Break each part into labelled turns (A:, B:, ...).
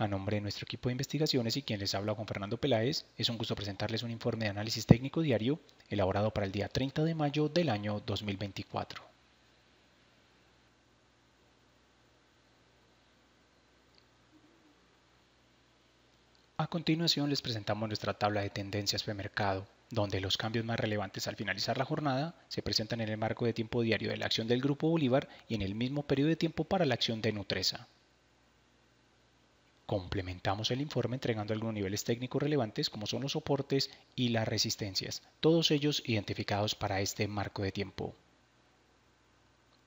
A: A nombre de nuestro equipo de investigaciones y quien les habla con Fernando Peláez, es un gusto presentarles un informe de análisis técnico diario elaborado para el día 30 de mayo del año 2024. A continuación les presentamos nuestra tabla de tendencias de mercado, donde los cambios más relevantes al finalizar la jornada se presentan en el marco de tiempo diario de la acción del Grupo Bolívar y en el mismo periodo de tiempo para la acción de Nutresa. Complementamos el informe entregando algunos niveles técnicos relevantes como son los soportes y las resistencias, todos ellos identificados para este marco de tiempo.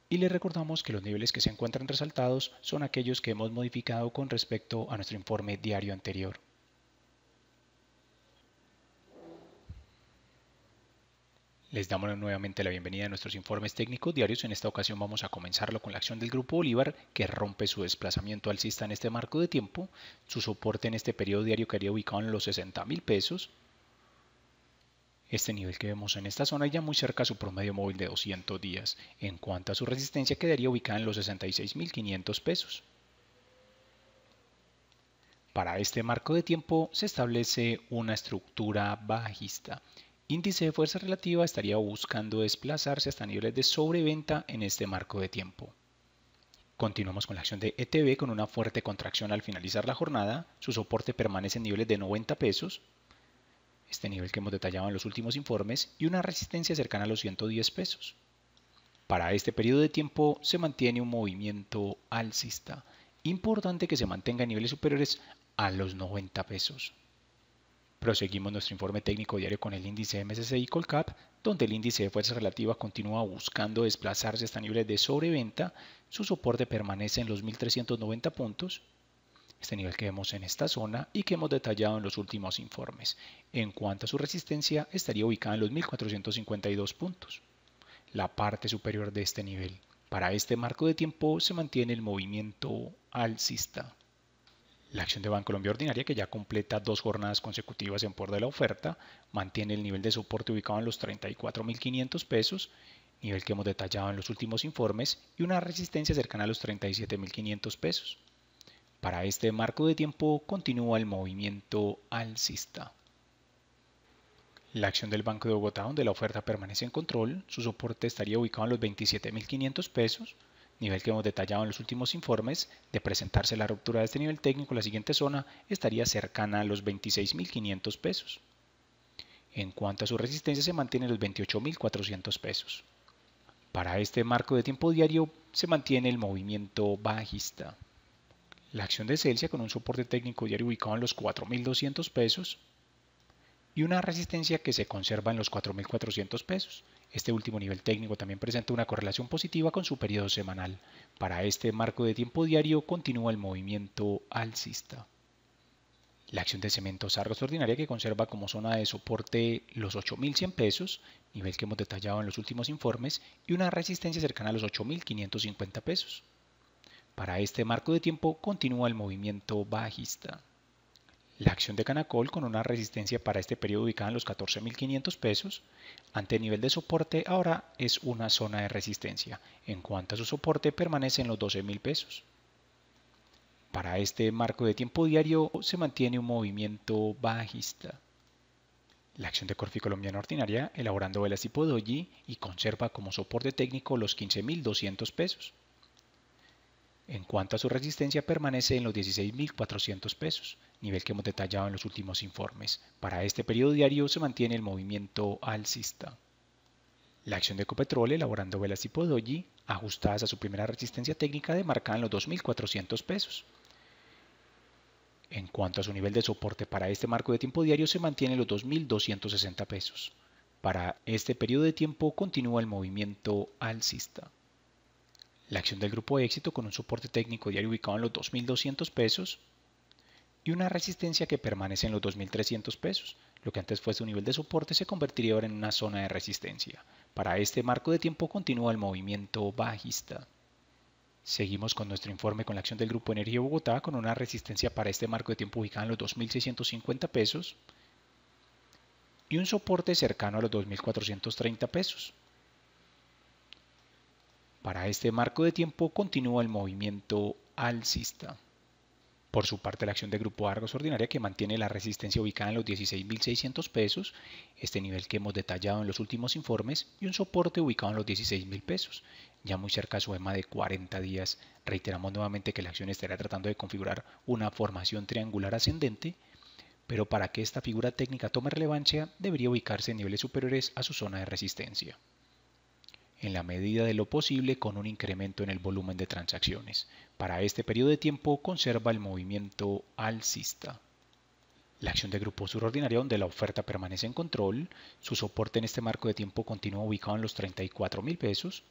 A: Y le recordamos que los niveles que se encuentran resaltados son aquellos que hemos modificado con respecto a nuestro informe diario anterior. Les damos nuevamente la bienvenida a nuestros informes técnicos diarios. En esta ocasión vamos a comenzarlo con la acción del Grupo Bolívar, que rompe su desplazamiento alcista en este marco de tiempo. Su soporte en este periodo diario quedaría ubicado en los 60 mil pesos. Este nivel que vemos en esta zona ya muy cerca a su promedio móvil de 200 días. En cuanto a su resistencia, quedaría ubicada en los 66.500 pesos. Para este marco de tiempo se establece una estructura bajista índice de fuerza relativa estaría buscando desplazarse hasta niveles de sobreventa en este marco de tiempo. Continuamos con la acción de ETB con una fuerte contracción al finalizar la jornada. Su soporte permanece en niveles de 90 pesos, este nivel que hemos detallado en los últimos informes, y una resistencia cercana a los 110 pesos. Para este periodo de tiempo se mantiene un movimiento alcista. Importante que se mantenga en niveles superiores a los 90 pesos. Proseguimos nuestro informe técnico diario con el índice MSCI Colcap, donde el índice de fuerza relativa continúa buscando desplazarse hasta este niveles de sobreventa. Su soporte permanece en los 1.390 puntos, este nivel que vemos en esta zona y que hemos detallado en los últimos informes. En cuanto a su resistencia, estaría ubicada en los 1.452 puntos, la parte superior de este nivel. Para este marco de tiempo se mantiene el movimiento alcista. La acción de Bancolombia Ordinaria, que ya completa dos jornadas consecutivas en por de la oferta, mantiene el nivel de soporte ubicado en los 34.500 pesos, nivel que hemos detallado en los últimos informes, y una resistencia cercana a los 37.500 pesos. Para este marco de tiempo continúa el movimiento alcista. La acción del Banco de Bogotá, donde la oferta permanece en control, su soporte estaría ubicado en los 27.500 pesos, nivel que hemos detallado en los últimos informes, de presentarse la ruptura de este nivel técnico, la siguiente zona estaría cercana a los 26.500 pesos. En cuanto a su resistencia, se mantiene los 28.400 pesos. Para este marco de tiempo diario, se mantiene el movimiento bajista. La acción de Celsius con un soporte técnico diario ubicado en los 4.200 pesos y una resistencia que se conserva en los 4.400 pesos. Este último nivel técnico también presenta una correlación positiva con su periodo semanal. Para este marco de tiempo diario continúa el movimiento alcista. La acción de Cemento Argos ordinaria que conserva como zona de soporte los 8.100 pesos, nivel que hemos detallado en los últimos informes, y una resistencia cercana a los 8.550 pesos. Para este marco de tiempo continúa el movimiento bajista. La acción de Canacol con una resistencia para este periodo ubicada en los 14.500 pesos, ante nivel de soporte ahora es una zona de resistencia. En cuanto a su soporte permanece en los 12.000 pesos. Para este marco de tiempo diario se mantiene un movimiento bajista. La acción de Corfi Colombiana Ordinaria elaborando velas tipo doji y conserva como soporte técnico los 15.200 pesos. En cuanto a su resistencia permanece en los 16.400 pesos nivel que hemos detallado en los últimos informes. Para este periodo diario se mantiene el movimiento alcista. La acción de Copetrol, elaborando velas tipo doji ajustadas a su primera resistencia técnica demarcada en los 2.400 pesos. En cuanto a su nivel de soporte para este marco de tiempo diario se mantiene en los 2.260 pesos. Para este periodo de tiempo continúa el movimiento alcista. La acción del grupo éxito con un soporte técnico diario ubicado en los 2.200 pesos y una resistencia que permanece en los 2.300 pesos. Lo que antes fue su nivel de soporte se convertiría ahora en una zona de resistencia. Para este marco de tiempo continúa el movimiento bajista. Seguimos con nuestro informe con la acción del Grupo Energía Bogotá con una resistencia para este marco de tiempo ubicada en los 2.650 pesos y un soporte cercano a los 2.430 pesos. Para este marco de tiempo continúa el movimiento alcista. Por su parte, la acción de Grupo Argos Ordinaria que mantiene la resistencia ubicada en los 16.600 pesos, este nivel que hemos detallado en los últimos informes, y un soporte ubicado en los 16.000 pesos, ya muy cerca a su EMA de 40 días. Reiteramos nuevamente que la acción estará tratando de configurar una formación triangular ascendente, pero para que esta figura técnica tome relevancia debería ubicarse en niveles superiores a su zona de resistencia en la medida de lo posible con un incremento en el volumen de transacciones. Para este periodo de tiempo conserva el movimiento alcista. La acción de grupo subordinario donde la oferta permanece en control, su soporte en este marco de tiempo continúa ubicado en los 34 mil pesos,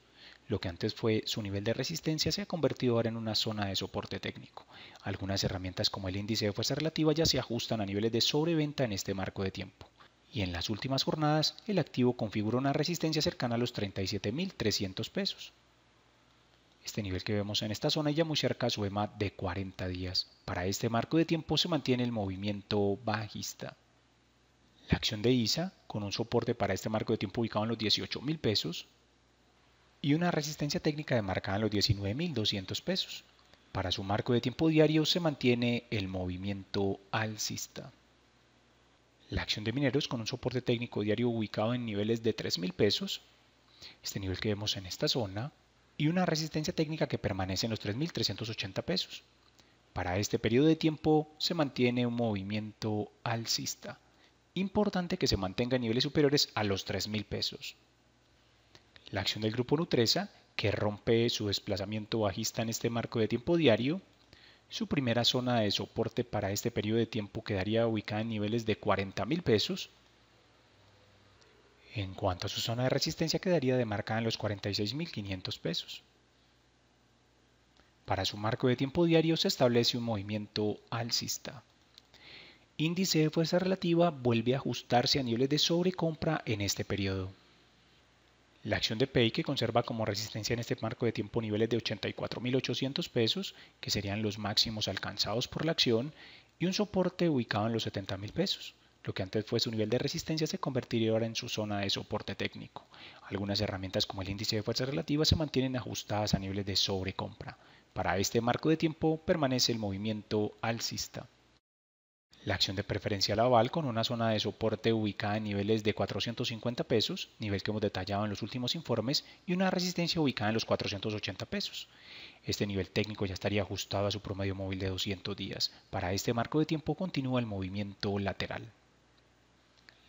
A: lo que antes fue su nivel de resistencia se ha convertido ahora en una zona de soporte técnico. Algunas herramientas como el índice de fuerza relativa ya se ajustan a niveles de sobreventa en este marco de tiempo y en las últimas jornadas el activo configura una resistencia cercana a los 37.300 pesos. Este nivel que vemos en esta zona ya muy cerca a su EMA de 40 días. Para este marco de tiempo se mantiene el movimiento bajista. La acción de ISA, con un soporte para este marco de tiempo ubicado en los 18.000 pesos y una resistencia técnica demarcada en los 19.200 pesos. Para su marco de tiempo diario se mantiene el movimiento alcista. La acción de mineros con un soporte técnico diario ubicado en niveles de 3.000 pesos, este nivel que vemos en esta zona, y una resistencia técnica que permanece en los 3.380 pesos. Para este periodo de tiempo se mantiene un movimiento alcista. Importante que se mantenga en niveles superiores a los 3.000 pesos. La acción del grupo Nutresa, que rompe su desplazamiento bajista en este marco de tiempo diario, su primera zona de soporte para este periodo de tiempo quedaría ubicada en niveles de 40 mil pesos. En cuanto a su zona de resistencia quedaría demarcada en los 46.500 pesos. Para su marco de tiempo diario se establece un movimiento alcista. Índice de fuerza relativa vuelve a ajustarse a niveles de sobrecompra en este periodo. La acción de PEI que conserva como resistencia en este marco de tiempo niveles de 84.800 pesos, que serían los máximos alcanzados por la acción, y un soporte ubicado en los 70.000 pesos. Lo que antes fue su nivel de resistencia se convertiría ahora en su zona de soporte técnico. Algunas herramientas como el índice de fuerza relativa se mantienen ajustadas a niveles de sobrecompra. Para este marco de tiempo permanece el movimiento alcista. La acción de Preferencia aval con una zona de soporte ubicada en niveles de 450 pesos, nivel que hemos detallado en los últimos informes, y una resistencia ubicada en los 480 pesos. Este nivel técnico ya estaría ajustado a su promedio móvil de 200 días. Para este marco de tiempo continúa el movimiento lateral.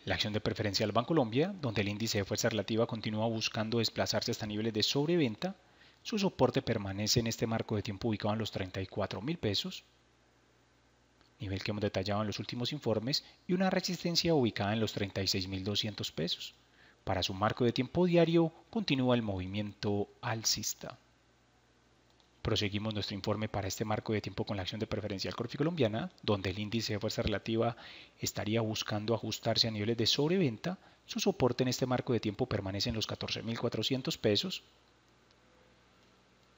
A: La acción de Preferencia banco Colombia, donde el índice de fuerza relativa continúa buscando desplazarse hasta niveles de sobreventa, su soporte permanece en este marco de tiempo ubicado en los 34 mil pesos, nivel que hemos detallado en los últimos informes, y una resistencia ubicada en los 36.200 pesos. Para su marco de tiempo diario continúa el movimiento alcista. Proseguimos nuestro informe para este marco de tiempo con la acción de preferencial corfi colombiana, donde el índice de fuerza relativa estaría buscando ajustarse a niveles de sobreventa. Su soporte en este marco de tiempo permanece en los 14.400 pesos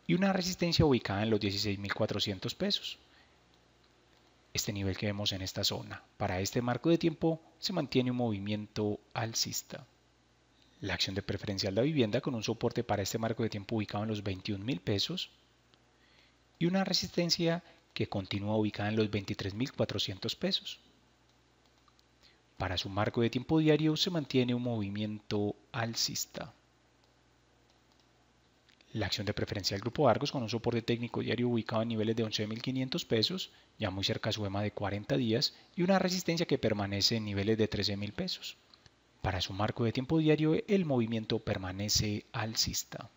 A: y una resistencia ubicada en los 16.400 pesos este nivel que vemos en esta zona. Para este marco de tiempo se mantiene un movimiento alcista. La acción de preferencial de vivienda con un soporte para este marco de tiempo ubicado en los 21,000 pesos y una resistencia que continúa ubicada en los 23.400 pesos. Para su marco de tiempo diario se mantiene un movimiento alcista la acción de preferencia del Grupo Argos con un soporte técnico diario ubicado en niveles de 11.500 pesos, ya muy cerca a su EMA de 40 días, y una resistencia que permanece en niveles de 13.000 pesos. Para su marco de tiempo diario, el movimiento permanece alcista.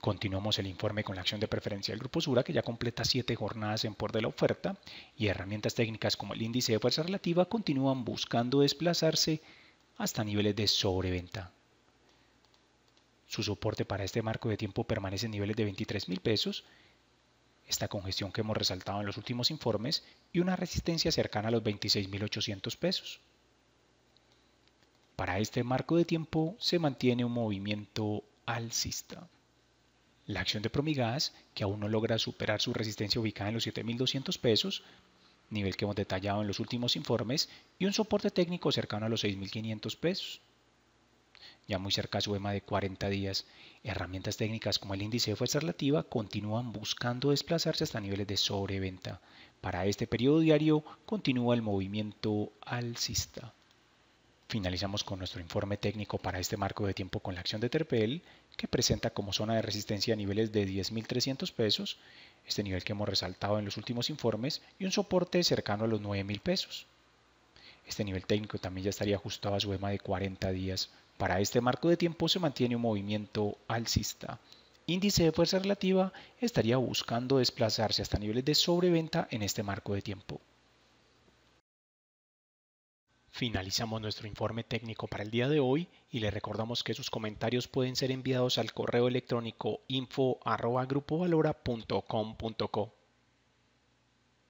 A: Continuamos el informe con la acción de preferencia del Grupo Sura, que ya completa 7 jornadas en por de la oferta, y herramientas técnicas como el índice de fuerza relativa continúan buscando desplazarse hasta niveles de sobreventa. Su soporte para este marco de tiempo permanece en niveles de 23 mil pesos, esta congestión que hemos resaltado en los últimos informes y una resistencia cercana a los 26.800 pesos. Para este marco de tiempo se mantiene un movimiento alcista. La acción de Promigas, que aún no logra superar su resistencia ubicada en los 7.200 pesos, nivel que hemos detallado en los últimos informes, y un soporte técnico cercano a los 6.500 pesos ya muy cerca a su EMA de 40 días. Herramientas técnicas como el índice de fuerza relativa continúan buscando desplazarse hasta niveles de sobreventa. Para este periodo diario continúa el movimiento alcista. Finalizamos con nuestro informe técnico para este marco de tiempo con la acción de Terpel, que presenta como zona de resistencia niveles de 10.300 pesos, este nivel que hemos resaltado en los últimos informes, y un soporte cercano a los 9.000 pesos. Este nivel técnico también ya estaría ajustado a su EMA de 40 días. Para este marco de tiempo se mantiene un movimiento alcista. Índice de fuerza relativa estaría buscando desplazarse hasta niveles de sobreventa en este marco de tiempo. Finalizamos nuestro informe técnico para el día de hoy y le recordamos que sus comentarios pueden ser enviados al correo electrónico info.grupovalora.com.co.